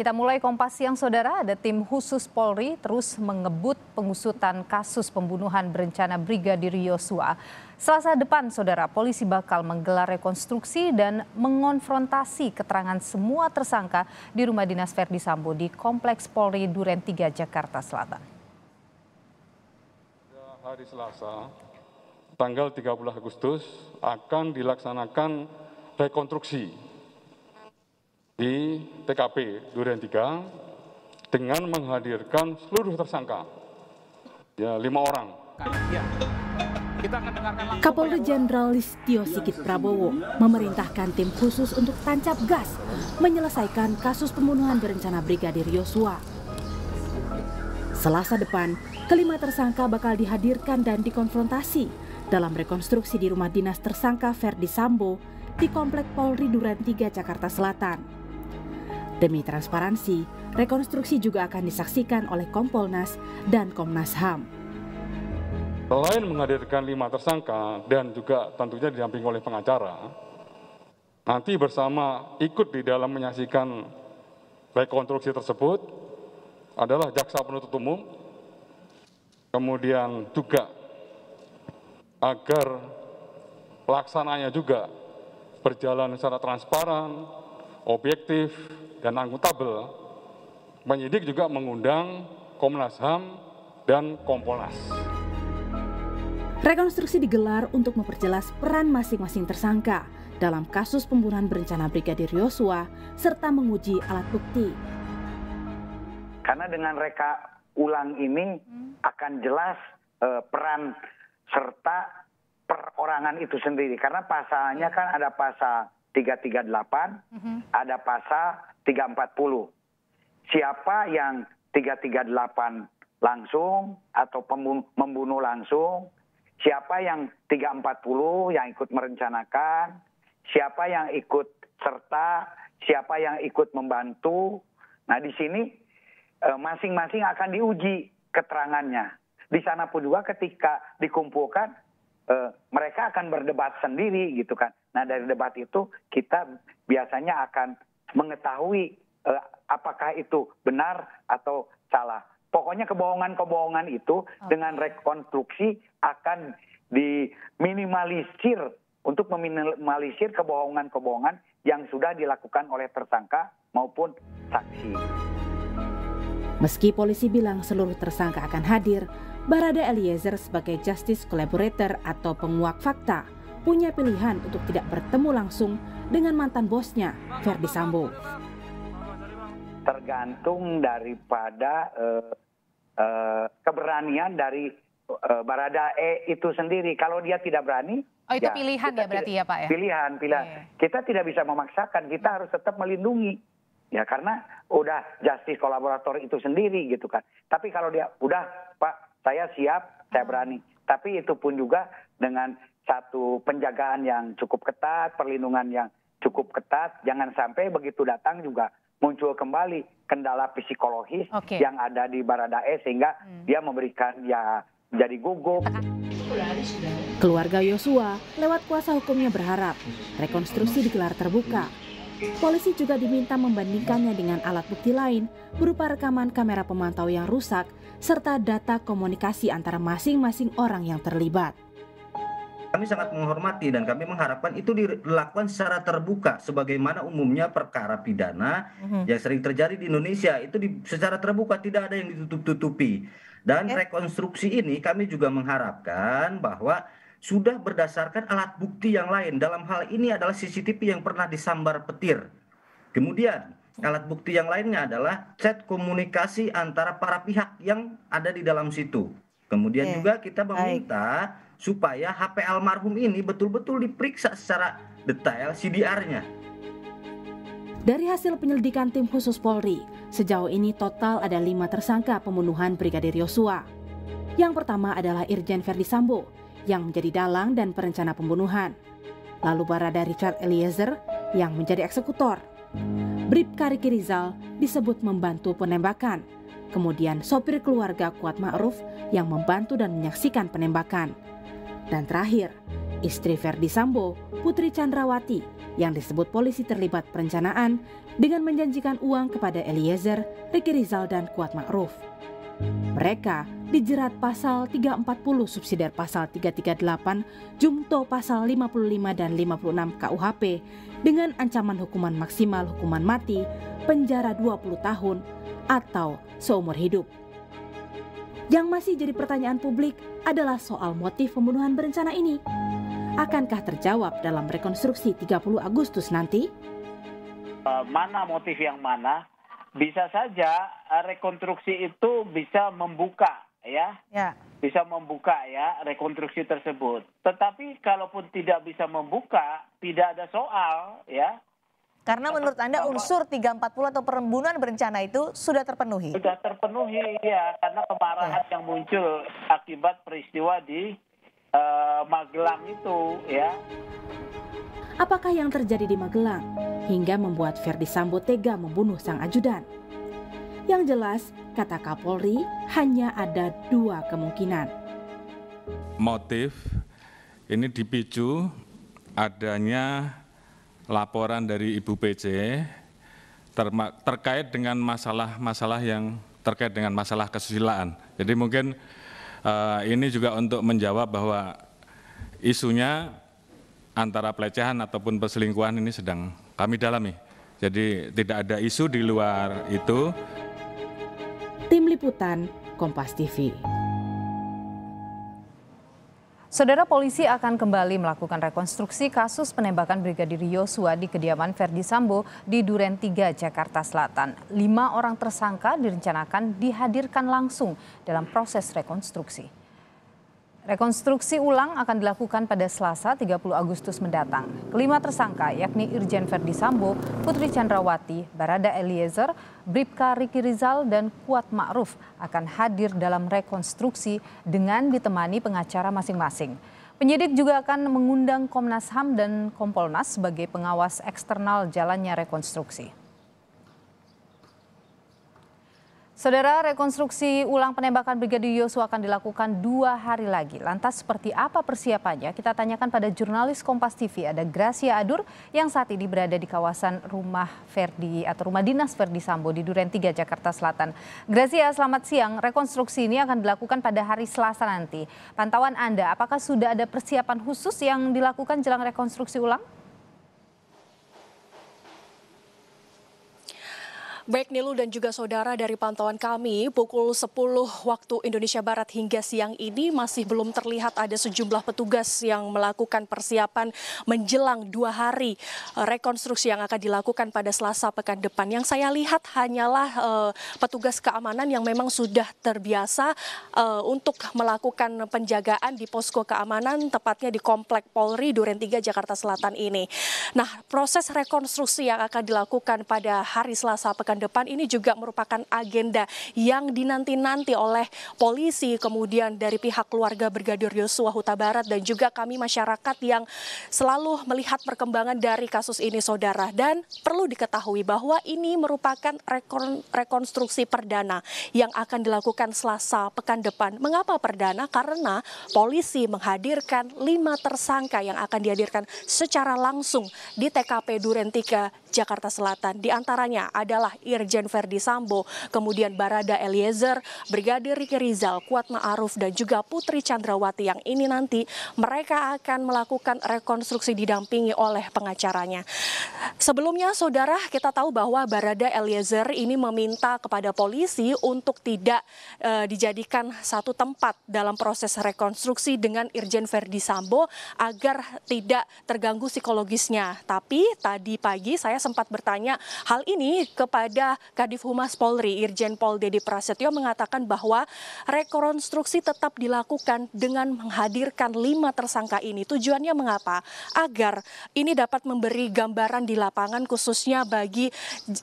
Kita mulai kompas siang saudara, ada tim khusus Polri terus mengebut pengusutan kasus pembunuhan berencana Brigadir Yosua. Selasa depan saudara, polisi bakal menggelar rekonstruksi dan mengonfrontasi keterangan semua tersangka di rumah dinas Verdi Sambo di Kompleks Polri Duren 3 Jakarta Selatan. Hari Selasa, tanggal 30 Agustus akan dilaksanakan rekonstruksi di TKP Durian 3 dengan menghadirkan seluruh tersangka, ya lima orang. Iya. Kapolda Jenderal Listio Sigit Prabowo memerintahkan tim khusus untuk tancap gas menyelesaikan kasus pembunuhan berencana Brigadir Yosua. Selasa depan, kelima tersangka bakal dihadirkan dan dikonfrontasi dalam rekonstruksi di rumah dinas tersangka Ferdi Sambo di Komplek Polri Duren 3 Jakarta Selatan. Demi transparansi, rekonstruksi juga akan disaksikan oleh Kompolnas dan Komnas HAM. Selain menghadirkan lima tersangka dan juga tentunya didampingi oleh pengacara, nanti bersama ikut di dalam menyaksikan rekonstruksi tersebut adalah jaksa penuntut umum, kemudian juga agar pelaksananya juga berjalan secara transparan, objektif, dan akuntabel, penyidik juga mengundang Komnas HAM dan Kompolnas. Rekonstruksi digelar untuk memperjelas peran masing-masing tersangka dalam kasus pembunuhan berencana Brigadir Yosua serta menguji alat bukti. Karena dengan reka ulang ini akan jelas eh, peran serta perorangan itu sendiri. Karena pasalnya kan ada pasal 338, mm-hmm. ada pasal 340. Siapa yang 338 langsung atau membunuh langsung, siapa yang 340 yang ikut merencanakan, siapa yang ikut serta, siapa yang ikut membantu. Nah, di sini eh, masing-masing akan diuji keterangannya. Di sana pun juga ketika dikumpulkan eh, mereka akan berdebat sendiri gitu kan nah dari debat itu kita biasanya akan mengetahui eh, apakah itu benar atau salah pokoknya kebohongan-kebohongan itu okay. dengan rekonstruksi akan diminimalisir untuk meminimalisir kebohongan-kebohongan yang sudah dilakukan oleh tersangka maupun saksi. Meski polisi bilang seluruh tersangka akan hadir, Barada Eliezer sebagai justice collaborator atau penguak fakta punya pilihan untuk tidak bertemu langsung dengan mantan bosnya, Verdi Sambo. Tergantung daripada uh, uh, keberanian dari uh, eh, Baradae itu sendiri. Kalau dia tidak berani, oh itu ya, pilihan ya berarti ya Pak ya. Pilihan, pilihan. Yeah. Kita tidak bisa memaksakan, kita hmm. harus tetap melindungi. Ya karena udah justice kolaborator itu sendiri gitu kan. Tapi kalau dia udah Pak, saya siap, saya hmm. berani. Tapi itu pun juga dengan satu penjagaan yang cukup ketat, perlindungan yang cukup ketat, jangan sampai begitu datang juga muncul kembali kendala psikologis okay. yang ada di Baradae sehingga hmm. dia memberikan ya jadi gugup. Keluarga Yosua lewat kuasa hukumnya berharap rekonstruksi digelar terbuka. Polisi juga diminta membandingkannya dengan alat bukti lain berupa rekaman kamera pemantau yang rusak serta data komunikasi antara masing-masing orang yang terlibat kami sangat menghormati dan kami mengharapkan itu dilakukan secara terbuka sebagaimana umumnya perkara pidana mhm. yang sering terjadi di Indonesia itu di, secara terbuka tidak ada yang ditutup-tutupi. Dan rekonstruksi ini kami juga mengharapkan bahwa sudah berdasarkan alat bukti yang lain. Dalam hal ini adalah CCTV yang pernah disambar petir. Kemudian alat bukti yang lainnya adalah chat komunikasi antara para pihak yang ada di dalam situ. Kemudian yeah. juga kita meminta supaya HP almarhum ini betul-betul diperiksa secara detail CDR-nya. Dari hasil penyelidikan tim khusus Polri, sejauh ini total ada lima tersangka pembunuhan Brigadir Yosua. Yang pertama adalah Irjen Verdi Sambo, yang menjadi dalang dan perencana pembunuhan. Lalu Barada Richard Eliezer, yang menjadi eksekutor. Brip Kariki Rizal disebut membantu penembakan kemudian sopir keluarga Kuat Ma'ruf yang membantu dan menyaksikan penembakan. Dan terakhir, istri Verdi Sambo, Putri Chandrawati, yang disebut polisi terlibat perencanaan dengan menjanjikan uang kepada Eliezer, Ricky Rizal, dan Kuat Ma'ruf. Mereka dijerat pasal 340 subsidiar pasal 338, jumto pasal 55 dan 56 KUHP dengan ancaman hukuman maksimal hukuman mati, penjara 20 tahun atau seumur hidup. Yang masih jadi pertanyaan publik adalah soal motif pembunuhan berencana ini. Akankah terjawab dalam rekonstruksi 30 Agustus nanti? Eh, mana motif yang mana? Bisa saja eh, rekonstruksi itu bisa membuka ya. ya. Bisa membuka ya rekonstruksi tersebut. Tetapi kalaupun tidak bisa membuka, tidak ada soal ya karena menurut Anda unsur 340 atau pembunuhan berencana itu sudah terpenuhi? Sudah terpenuhi, ya. Karena kemarahan ya. yang muncul akibat peristiwa di uh, Magelang itu, ya. Apakah yang terjadi di Magelang hingga membuat Ferdi Sambo tega membunuh sang ajudan? Yang jelas, kata Kapolri, hanya ada dua kemungkinan. Motif ini dipicu adanya laporan dari Ibu PC terkait dengan masalah-masalah yang terkait dengan masalah kesusilaan. Jadi mungkin uh, ini juga untuk menjawab bahwa isunya antara pelecehan ataupun perselingkuhan ini sedang kami dalami. Jadi tidak ada isu di luar itu. Tim Liputan Kompas TV. Saudara polisi akan kembali melakukan rekonstruksi kasus penembakan Brigadir Yosua di kediaman Verdi Sambo di Duren 3, Jakarta Selatan. Lima orang tersangka direncanakan dihadirkan langsung dalam proses rekonstruksi. Rekonstruksi ulang akan dilakukan pada Selasa 30 Agustus mendatang. Kelima tersangka yakni Irjen Verdi Sambo, Putri Chandrawati, Barada Eliezer, Bripka Riki Rizal dan Kuat Ma'ruf akan hadir dalam rekonstruksi dengan ditemani pengacara masing-masing. Penyidik juga akan mengundang Komnas HAM dan Kompolnas sebagai pengawas eksternal jalannya rekonstruksi. Saudara, rekonstruksi ulang penembakan Brigadir Yosua akan dilakukan dua hari lagi. Lantas seperti apa persiapannya? Kita tanyakan pada jurnalis Kompas TV, ada Gracia Adur yang saat ini berada di kawasan rumah Ferdi atau rumah dinas Ferdi Sambo di Duren 3, Jakarta Selatan. Gracia, selamat siang. Rekonstruksi ini akan dilakukan pada hari Selasa nanti. Pantauan Anda, apakah sudah ada persiapan khusus yang dilakukan jelang rekonstruksi ulang? Baik Nilu dan juga saudara dari pantauan kami pukul 10 waktu Indonesia Barat hingga siang ini masih belum terlihat ada sejumlah petugas yang melakukan persiapan menjelang dua hari eh, rekonstruksi yang akan dilakukan pada Selasa pekan depan. Yang saya lihat hanyalah uh, petugas keamanan yang memang sudah terbiasa uh, untuk melakukan penjagaan di posko keamanan tepatnya di Komplek Polri Duren 3 Jakarta Selatan ini. Nah proses rekonstruksi yang akan dilakukan pada hari Selasa pekan depan ini juga merupakan agenda yang dinanti-nanti oleh polisi, kemudian dari pihak keluarga Brigadir Yosua Huta Barat dan juga kami masyarakat yang selalu melihat perkembangan dari kasus ini saudara. Dan perlu diketahui bahwa ini merupakan rekon rekonstruksi perdana yang akan dilakukan selasa pekan depan. Mengapa perdana? Karena polisi menghadirkan lima tersangka yang akan dihadirkan secara langsung di TKP Duren Tiga Jakarta Selatan. Di antaranya adalah Irjen Verdi Sambo, kemudian Barada Eliezer, Brigadir Riki Rizal, Kuat Ma'ruf, dan juga Putri Chandrawati yang ini nanti mereka akan melakukan rekonstruksi didampingi oleh pengacaranya. Sebelumnya, saudara, kita tahu bahwa Barada Eliezer ini meminta kepada polisi untuk tidak e, dijadikan satu tempat dalam proses rekonstruksi dengan Irjen Verdi Sambo agar tidak terganggu psikologisnya. Tapi tadi pagi saya sempat bertanya hal ini kepada Kadif Humas Polri, Irjen Pol Dedi Prasetyo mengatakan bahwa rekonstruksi tetap dilakukan dengan menghadirkan lima tersangka ini. Tujuannya mengapa? Agar ini dapat memberi gambaran di lapangan khususnya bagi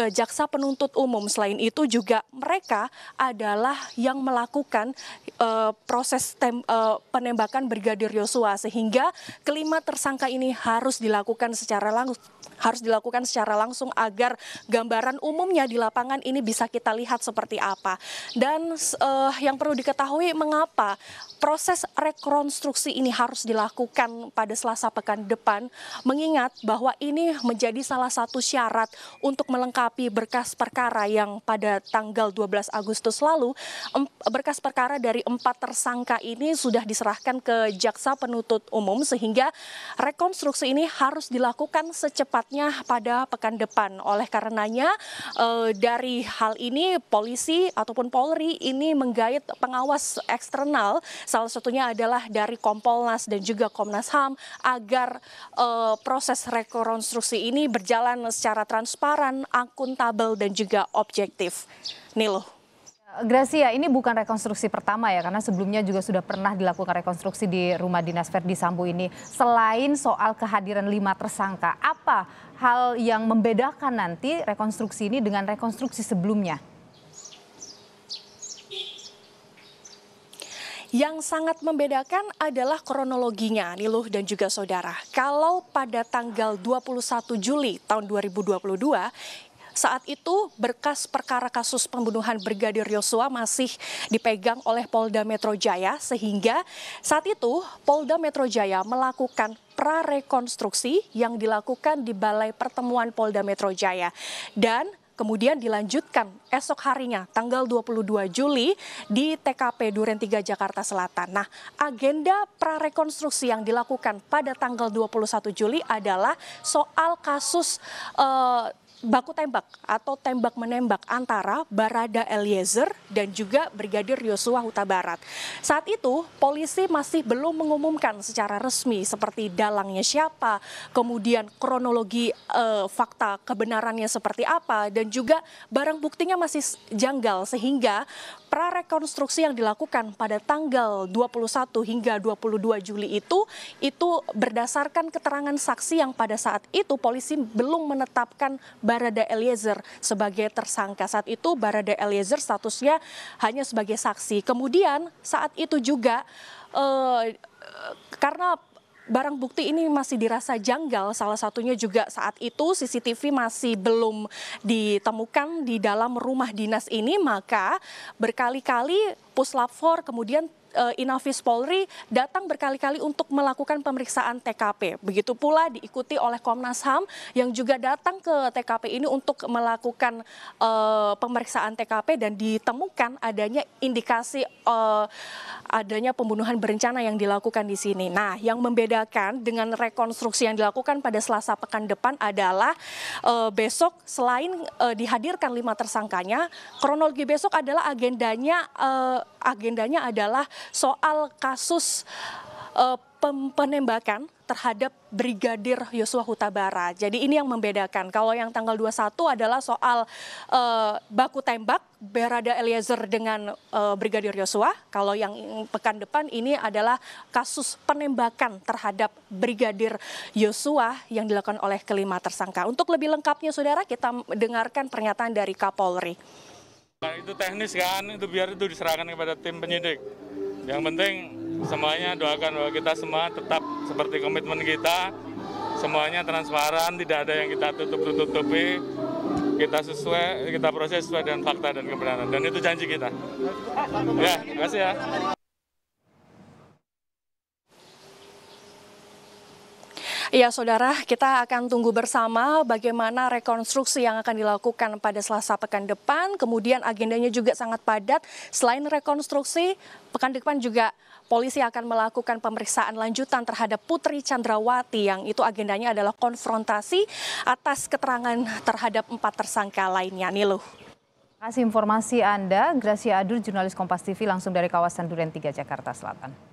eh, jaksa penuntut umum. Selain itu juga mereka adalah yang melakukan eh, proses tem, eh, penembakan Brigadir Yosua sehingga kelima tersangka ini harus dilakukan secara langsung harus dilakukan secara langsung agar gambaran umumnya di lapangan ini bisa kita lihat seperti apa. Dan uh, yang perlu diketahui mengapa proses rekonstruksi ini harus dilakukan pada Selasa pekan depan mengingat bahwa ini menjadi salah satu syarat untuk melengkapi berkas perkara yang pada tanggal 12 Agustus lalu berkas perkara dari empat tersangka ini sudah diserahkan ke jaksa penuntut umum sehingga rekonstruksi ini harus dilakukan secepat tepatnya pada pekan depan. Oleh karenanya eh, dari hal ini polisi ataupun Polri ini menggait pengawas eksternal salah satunya adalah dari Kompolnas dan juga Komnas HAM agar eh, proses rekonstruksi ini berjalan secara transparan, akuntabel dan juga objektif. loh. Eh, Gracia, ini bukan rekonstruksi pertama ya, karena sebelumnya juga sudah pernah dilakukan rekonstruksi di rumah dinas Verdi Sambo ini. Selain soal kehadiran lima tersangka, apa hal yang membedakan nanti rekonstruksi ini dengan rekonstruksi sebelumnya? Yang sangat membedakan adalah kronologinya, Niluh dan juga saudara. Kalau pada tanggal 21 Juli tahun 2022, saat itu berkas perkara kasus pembunuhan Brigadir Yosua masih dipegang oleh Polda Metro Jaya sehingga saat itu Polda Metro Jaya melakukan prarekonstruksi yang dilakukan di Balai Pertemuan Polda Metro Jaya dan kemudian dilanjutkan esok harinya tanggal 22 Juli di TKP Duren 3 Jakarta Selatan. Nah, agenda prarekonstruksi yang dilakukan pada tanggal 21 Juli adalah soal kasus eh, baku tembak atau tembak menembak antara Barada Eliezer dan juga Brigadir Yosua Huta Barat. Saat itu polisi masih belum mengumumkan secara resmi seperti dalangnya siapa, kemudian kronologi e, fakta kebenarannya seperti apa dan juga barang buktinya masih janggal sehingga prarekonstruksi yang dilakukan pada tanggal 21 hingga 22 Juli itu itu berdasarkan keterangan saksi yang pada saat itu polisi belum menetapkan Barada Eliezer sebagai tersangka. Saat itu Barada Eliezer statusnya hanya sebagai saksi. Kemudian saat itu juga eh, karena barang bukti ini masih dirasa janggal. Salah satunya juga saat itu CCTV masih belum ditemukan di dalam rumah dinas ini, maka berkali-kali Puslap 4 kemudian Eh, Inovis Polri datang berkali-kali untuk melakukan pemeriksaan TKP. Begitu pula diikuti oleh Komnas HAM yang juga datang ke TKP ini untuk melakukan uh, pemeriksaan TKP dan ditemukan adanya indikasi uh, adanya pembunuhan berencana yang dilakukan di sini. Nah, yang membedakan dengan rekonstruksi yang dilakukan pada Selasa pekan depan adalah uh, besok selain dihadirkan lima tersangkanya, kronologi besok adalah agendanya agendanya adalah soal kasus uh, penembakan terhadap Brigadir Yosua Huta Barat. Jadi ini yang membedakan. Kalau yang tanggal 21 adalah soal uh, baku tembak Berada Eliezer dengan uh, Brigadir Yosua. Kalau yang pekan depan ini adalah kasus penembakan terhadap Brigadir Yosua yang dilakukan oleh kelima tersangka. Untuk lebih lengkapnya saudara kita dengarkan pernyataan dari Kapolri. Nah, itu teknis kan, itu biar itu diserahkan kepada tim penyidik. Yang penting semuanya doakan bahwa kita semua tetap seperti komitmen kita, semuanya transparan, tidak ada yang kita tutup-tutupi, kita sesuai, kita proses sesuai dengan fakta dan kebenaran. Dan itu janji kita. Ya, terima kasih ya. Iya, saudara, kita akan tunggu bersama bagaimana rekonstruksi yang akan dilakukan pada Selasa pekan depan. Kemudian agendanya juga sangat padat. Selain rekonstruksi, pekan depan juga polisi akan melakukan pemeriksaan lanjutan terhadap Putri Chandrawati yang itu agendanya adalah konfrontasi atas keterangan terhadap empat tersangka lainnya. Nilo. Terima kasih informasi Anda. Gracia Adur, jurnalis Kompas TV langsung dari kawasan Duren 3, Jakarta Selatan.